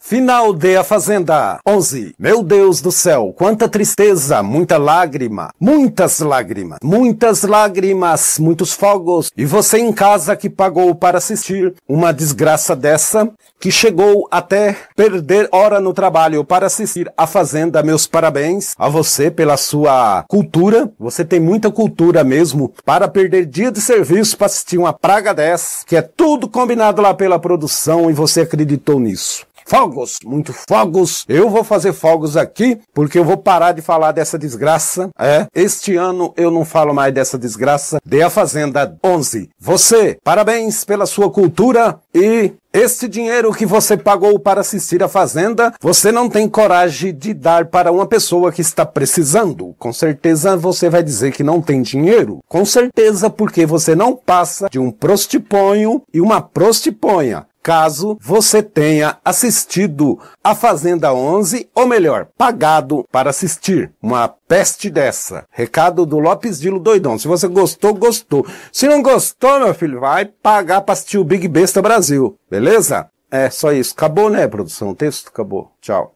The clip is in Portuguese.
Final de A Fazenda 11. Meu Deus do céu, quanta tristeza, muita lágrima, muitas lágrimas, muitas lágrimas, muitos fogos. E você em casa que pagou para assistir uma desgraça dessa, que chegou até perder hora no trabalho para assistir A Fazenda, meus parabéns a você pela sua cultura. Você tem muita cultura mesmo para perder dia de serviço para assistir uma praga dessa, que é tudo combinado lá pela produção e você acreditou nisso fogos, muito fogos. Eu vou fazer fogos aqui porque eu vou parar de falar dessa desgraça. É, este ano eu não falo mais dessa desgraça. De a Fazenda 11. Você, parabéns pela sua cultura e este dinheiro que você pagou para assistir a Fazenda, você não tem coragem de dar para uma pessoa que está precisando. Com certeza você vai dizer que não tem dinheiro. Com certeza, porque você não passa de um prostiponho e uma prostiponha caso você tenha assistido a Fazenda 11, ou melhor, pagado para assistir uma peste dessa. Recado do Lopes Dilo Doidão. Se você gostou, gostou. Se não gostou, meu filho, vai pagar para assistir o Big Besta Brasil, beleza? É só isso. Acabou, né, produção? O texto acabou. Tchau.